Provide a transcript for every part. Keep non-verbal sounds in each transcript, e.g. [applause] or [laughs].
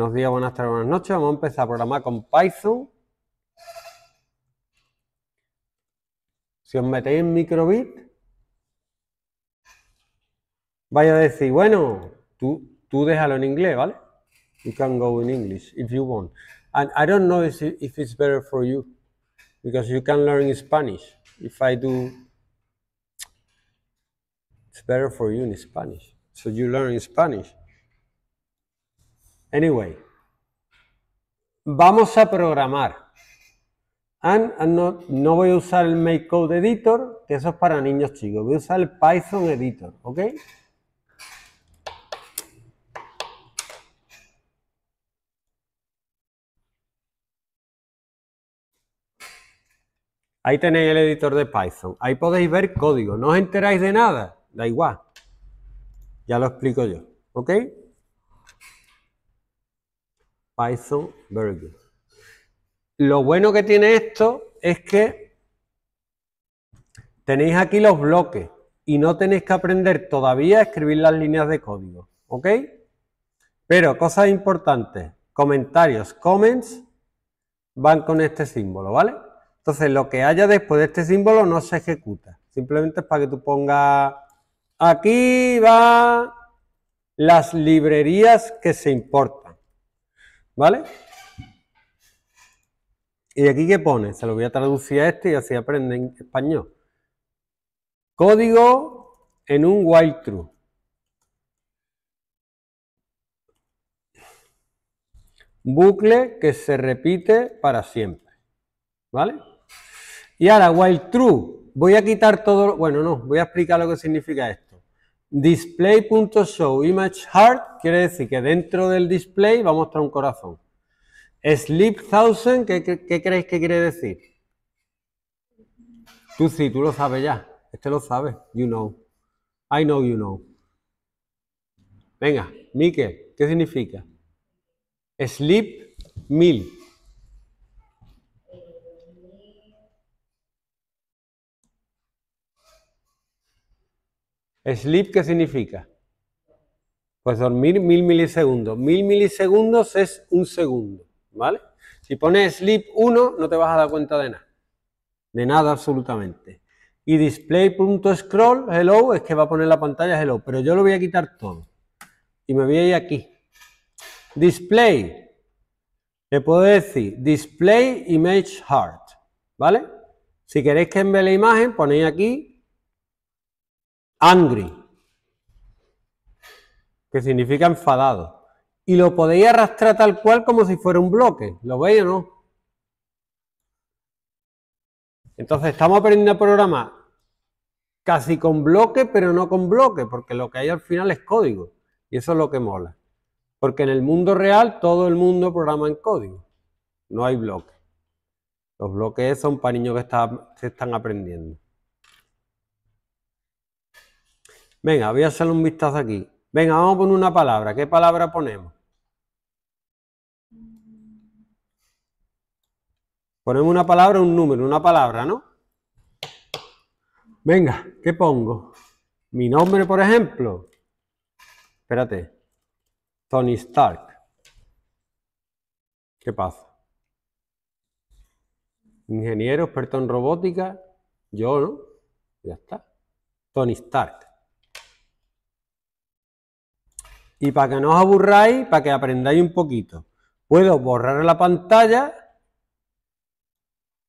Buenos días, buenas tardes, buenas noches. Vamos a empezar a programar con Python. Si os metéis en microbit, vaya a decir, bueno, tú, tú déjalo en inglés, ¿vale? You can go in English if you want. And I don't know if, if it's better for you, because you can learn Spanish. If I do, it's better for you in Spanish. So you learn Spanish. Anyway, vamos a programar. no, voy a usar el MakeCode Editor, que eso es para niños chicos. Voy a usar el Python Editor, ¿ok? Ahí tenéis el editor de Python. Ahí podéis ver código. No os enteráis de nada. Da igual. Ya lo explico yo. ¿Ok? Lo bueno que tiene esto es que tenéis aquí los bloques y no tenéis que aprender todavía a escribir las líneas de código, ¿ok? Pero cosas importantes, comentarios, comments, van con este símbolo, ¿vale? Entonces lo que haya después de este símbolo no se ejecuta, simplemente es para que tú pongas aquí va las librerías que se importan. ¿Vale? ¿Y aquí qué pone? Se lo voy a traducir a este y así aprende en español. Código en un while true. Bucle que se repite para siempre. ¿Vale? Y ahora, while true, voy a quitar todo... Bueno, no, voy a explicar lo que significa esto. Display.show image heart quiere decir que dentro del display va a mostrar un corazón. Sleep thousand, ¿qué, crees creéis que quiere decir? Tú sí, tú lo sabes ya. Este lo sabe. You know. I know you know. Venga, Mike, ¿qué significa? Sleep mil. ¿Sleep qué significa? Pues dormir mil milisegundos. Mil milisegundos es un segundo, ¿vale? Si pones sleep 1, no te vas a dar cuenta de nada. De nada absolutamente. Y display.scroll, hello, es que va a poner la pantalla hello, pero yo lo voy a quitar todo. Y me voy a ir aquí. Display. Le puedo decir display image heart, ¿vale? Si queréis que envíe la imagen, ponéis aquí angry, que significa enfadado. Y lo podéis arrastrar tal cual como si fuera un bloque. ¿Lo veis o no? Entonces estamos aprendiendo a programar casi con bloque, pero no con bloque, porque lo que hay al final es código. Y eso es lo que mola. Porque en el mundo real todo el mundo programa en código. No hay bloque. Los bloques son para niños que se están aprendiendo. Venga, voy a hacerle un vistazo aquí. Venga, vamos a poner una palabra. ¿Qué palabra ponemos? Ponemos una palabra, un número, una palabra, ¿no? Venga, ¿qué pongo? Mi nombre, por ejemplo. Espérate. Tony Stark. ¿Qué pasa? Ingeniero, experto en robótica. Yo, ¿no? Ya está. Tony Stark. Y para que no os aburráis, para que aprendáis un poquito, puedo borrar la pantalla.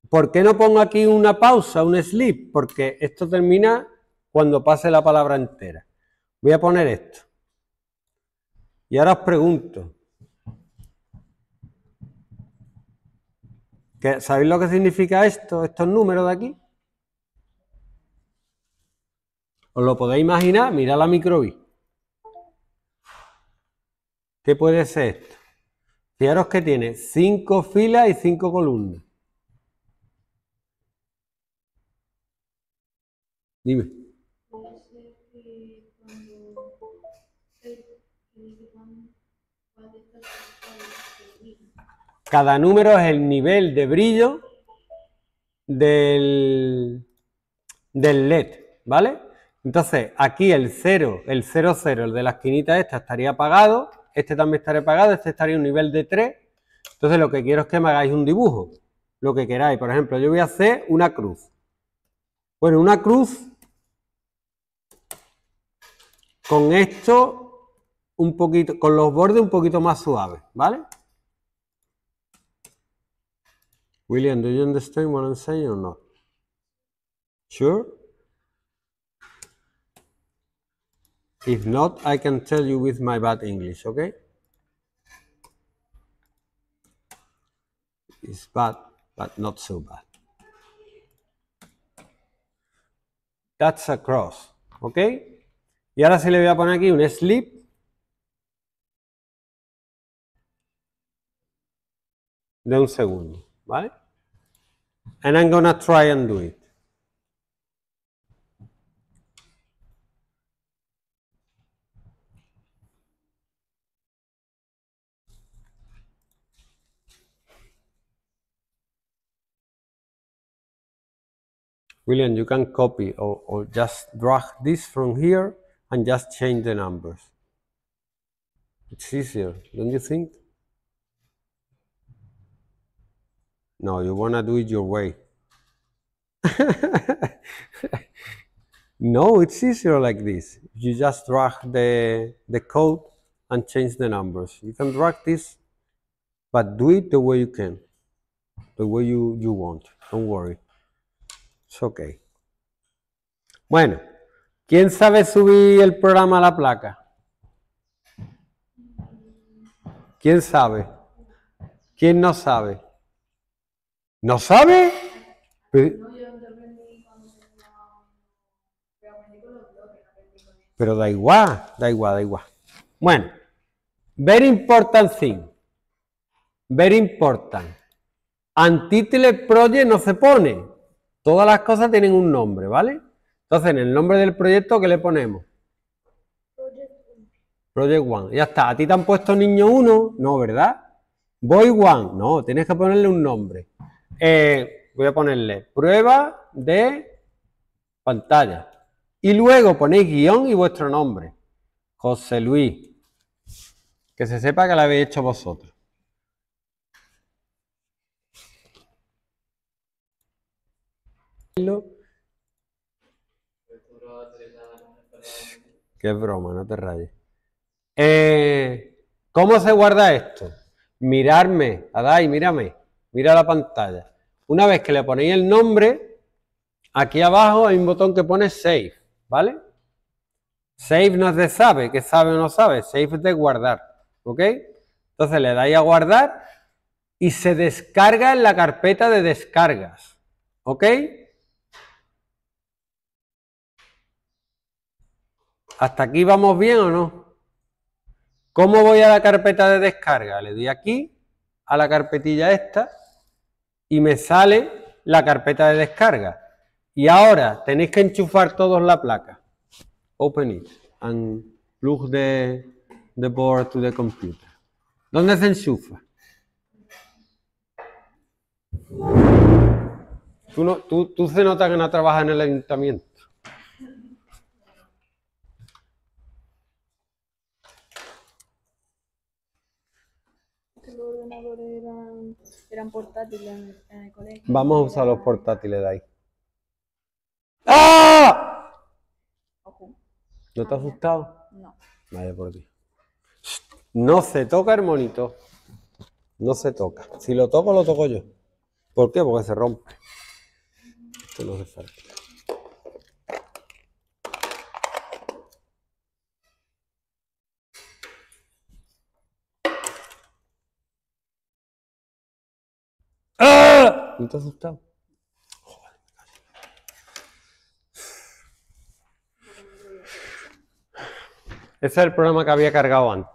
¿Por qué no pongo aquí una pausa, un slip? Porque esto termina cuando pase la palabra entera. Voy a poner esto. Y ahora os pregunto. ¿Sabéis lo que significa esto, estos números de aquí? ¿Os lo podéis imaginar? Mirad la microbi. ¿Qué puede ser esto? Fijaros que tiene cinco filas y cinco columnas. Dime. Cada número es el nivel de brillo del, del LED, ¿vale? Entonces, aquí el 0, el 00, el de la esquinita esta, estaría apagado este también estaré pagado. este estaría un nivel de 3. Entonces lo que quiero es que me hagáis un dibujo, lo que queráis. Por ejemplo, yo voy a hacer una cruz. Bueno, una cruz con esto un poquito, con los bordes un poquito más suaves, ¿vale? William, do you understand what I'm saying or not? Sure? If not, I can tell you with my bad English, okay? It's bad, but not so bad. That's a cross, okay? Y ahora se le voy a poner aquí un slip. De un segundo, ¿vale? And I'm gonna try and do it. William, you can copy or, or just drag this from here and just change the numbers. It's easier, don't you think? No, you want to do it your way. [laughs] no, it's easier like this. You just drag the, the code and change the numbers. You can drag this, but do it the way you can, the way you, you want. Don't worry. ok. Bueno, ¿quién sabe subir el programa a la placa? ¿Quién sabe? ¿Quién no sabe? ¿No sabe? Pero da igual, da igual, da igual. Bueno, very important thing. Very important. Antitle project no se pone. Todas las cosas tienen un nombre, ¿vale? Entonces, en el nombre del proyecto, ¿qué le ponemos? Project One. Ya está. ¿A ti te han puesto niño 1? No, ¿verdad? Boy One. No, tienes que ponerle un nombre. Eh, voy a ponerle prueba de pantalla. Y luego ponéis guión y vuestro nombre. José Luis. Que se sepa que lo habéis hecho vosotros. Qué broma, no te rayes. Eh, ¿Cómo se guarda esto? Mirarme, Adai, mírame, mira la pantalla. Una vez que le ponéis el nombre, aquí abajo hay un botón que pone Save, ¿vale? Save no es sabe, que sabe o no sabe, save es de guardar, ¿ok? Entonces le dais a guardar y se descarga en la carpeta de descargas, ¿ok? ¿Hasta aquí vamos bien o no? ¿Cómo voy a la carpeta de descarga? Le doy aquí a la carpetilla esta y me sale la carpeta de descarga. Y ahora tenéis que enchufar todos la placa. Open it and plug the, board to the computer. ¿Dónde se enchufa? Tú, tú se nota que no trabajas en el ayuntamiento. eran portátiles en el, colegio. Vamos a usar los portátiles de ahí. ¡Ah! ¿No te has asustado? No. Vaya por ti. No se toca el No se toca. Si lo toco, lo toco yo. ¿Por qué? Porque se rompe. Esto no se asustado? Ese es el programa que había cargado antes.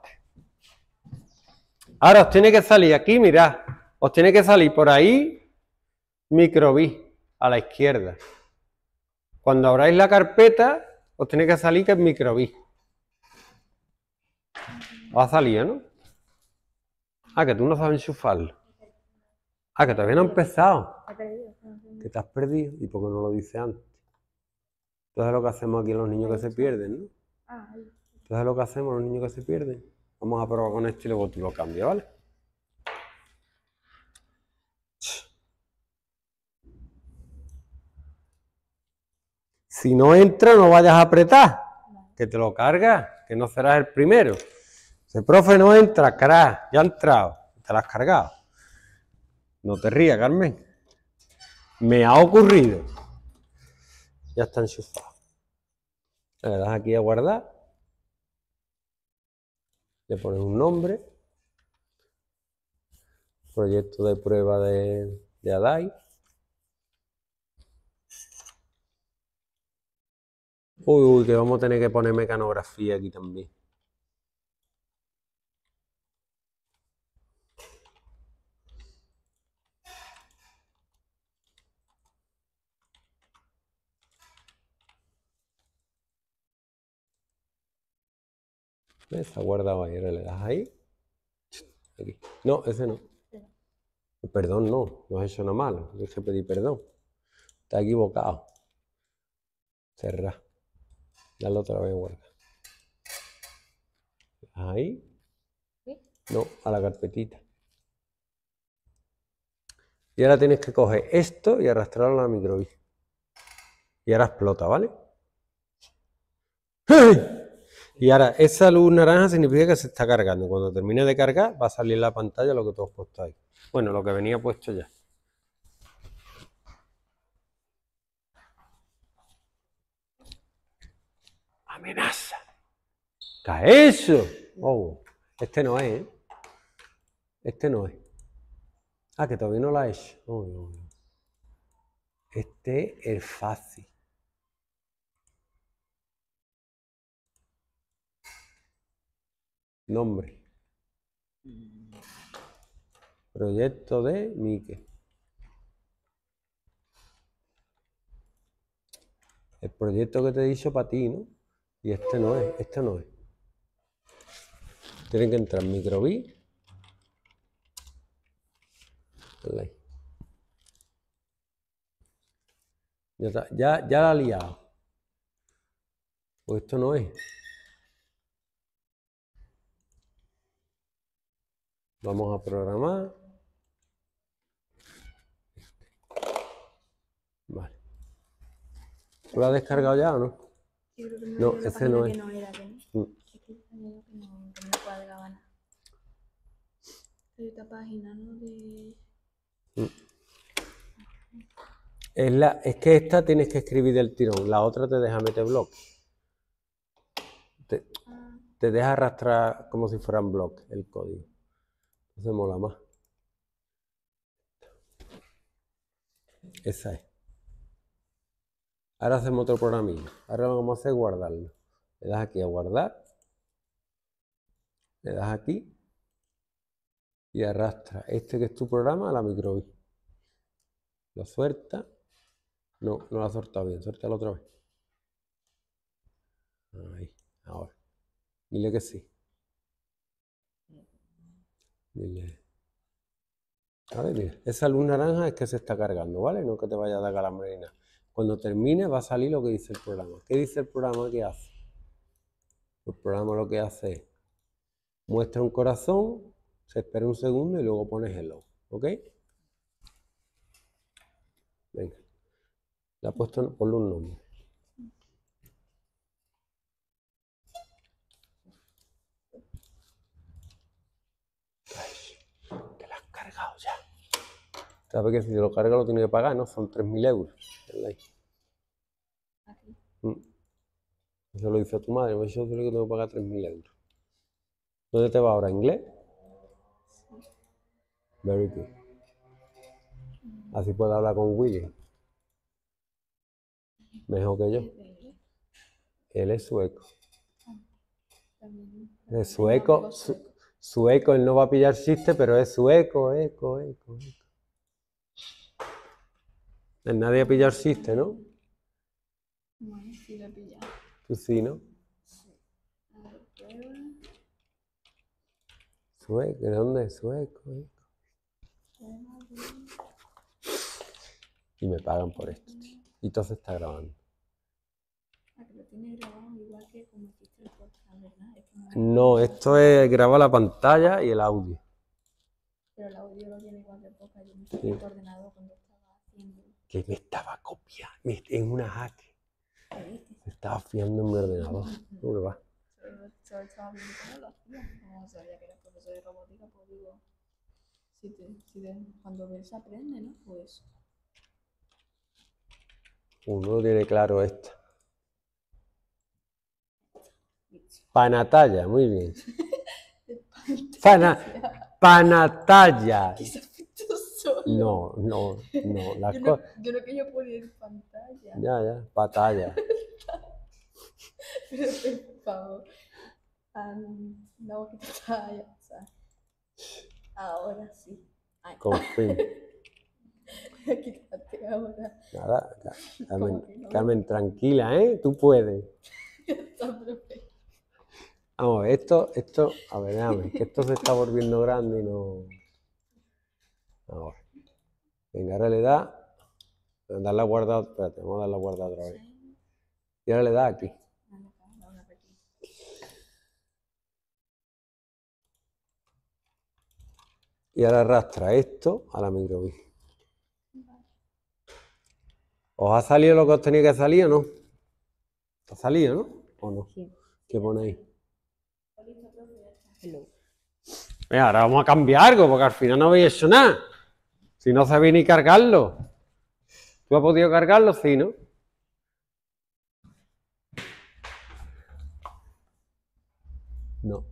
Ahora os tiene que salir aquí, mirad. Os tiene que salir por ahí microbit a la izquierda. Cuando abráis la carpeta, os tiene que salir que es microbit. Os ha salido, ¿no? Ah, que tú no sabes enchufarlo. Ah, que todavía no ha empezado. Que te has perdido. ¿Y por qué no lo dice antes? Entonces es lo que hacemos aquí los niños que se pierden, ¿no? Ah, Entonces es lo que hacemos los niños que se pierden. Vamos a probar con este y luego tú lo cambias, ¿vale? Si no entra, no vayas a apretar. Que te lo cargas, que no serás el primero. Si el profe no entra, crack, ya ha entrado, te lo has cargado. No te rías, Carmen. Me ha ocurrido. Ya está enchufado. Le das aquí a guardar. Le pones un nombre. Proyecto de prueba de, de ADAI. Uy, uy, que vamos a tener que poner mecanografía aquí también. ¿Ves? ahí. Ahora le das ahí. No, ese no. Perdón, no, no es eso nada malo. Tienes te pedir perdón. Está equivocado. Cerra. Dale otra vez, guarda. Ahí. No, a la carpetita. Y ahora tienes que coger esto y arrastrarlo a la microbi. Y ahora explota, ¿vale? ¡Hey! Y ahora, esa luz naranja significa que se está cargando. Cuando termine de cargar, va a salir la pantalla lo que todos ahí Bueno, lo que venía puesto ya. Amenaza. ¡Cae eso! Oh, este no es, ¿eh? Este no es. Ah, que todavía no la he hecho. Este es fácil. Nombre. Proyecto de Mike. El proyecto que te he dicho para ti, ¿no? Y este no es, este no es. Tienen que entrar microbit. Ya, ya, ya la ha liado. Pues esto no es. Vamos a programar. Vale. ¿Lo has descargado ya o no? no, ese no es. Mm. Es, es que esta tienes que escribir del tirón, la otra te deja meter bloques. Te, ah. te deja arrastrar como si fueran bloques el código. Hacemos la más. Esa es. Ahora hacemos otro programillo. Ahora lo vamos a hacer guardarlo. Le das aquí a guardar. Le das aquí. Y arrastra este que es tu programa a la microbi. Lo suelta. No, no lo ha soltado bien. Suéltalo otra vez. Ahí, ahora. Dile que sí. Ver, esa luz naranja es que se está cargando, ¿vale? No que te vaya a dar marina. Cuando termine va a salir lo que dice el programa. ¿Qué dice el programa que hace? El programa lo que hace es muestra un corazón, se espera un segundo y luego pones el logo, ¿ok? Venga. Le ha puesto por un nombre. ¿Sabes que si lo carga lo tiene que pagar, ¿no? Son 3.000 euros. ¿Ah, mm. Eso lo dice a tu madre, pues yo creo que tengo que pagar 3.000 euros. ¿Dónde te va ahora? ¿Inglés? Muy Very good. Así puedo hablar con William. Mejor que yo. Él es sueco. Ah, es sueco. Su, sueco, él no va a pillar chiste, pero es sueco, eco, eco, eco. Nadie ha pillado el chiste, ¿no? Bueno, sí lo he pillado. Tú sí, ¿no? A ver, prueba. Sueco, ¿de dónde es sueco? Y me pagan por esto, tío. Y todo se está grabando. Ah, lo tiene grabado igual que como hiciste el podcast, No, esto es graba la pantalla y el audio. Pero el audio lo tiene igual que el Yo me el ordenador cuando estaba haciendo que me estaba copiando en una hack. Me estaba fiando en mi ordenador. [laughs] ¿Cómo que va? que de robótica, pues digo, cuando ves aprende, ¿no? Pues. Uno tiene claro esto. Panatalla, muy bien. [laughs] Panatalla. Panatalla. No, no, no. Las yo, no yo no que yo podía ir pantalla. Ya, ya, pantalla. Pero por favor. Um, no, que pantalla. O sea, ahora sí. Con fin. [laughs] Quítate ahora. Nada, Carmen, Carmen, tranquila, ¿eh? Tú puedes. [laughs] Está perfecto. Vamos, esto, esto, a ver, déjame, que esto se está volviendo grande y no. Ahora. Venga, ahora le da. la guarda. Espérate, vamos a dar la guarda otra vez. Y ahora le da aquí. Y ahora arrastra esto a la microbi. ¿Os ha salido lo que os tenía que salir o no? ha salido, no? ¿O no? ¿Qué pone eh, ahora vamos a cambiar algo porque al final no veis hecho nada. Si no sabía ni cargarlo. ¿Tú has podido cargarlo? Sí, ¿no? No.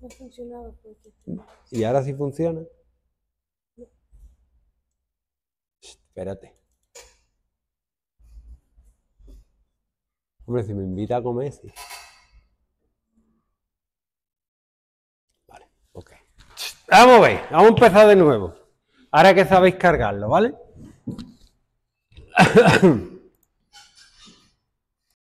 No funcionaba. Pues, Porque... ¿Y ahora sí funciona? espérate. Hombre, si me invita a comer, sí. Vale, ok. Vamos a ver, vamos a empezar de nuevo. Ahora que sabéis cargarlo, ¿vale? [coughs]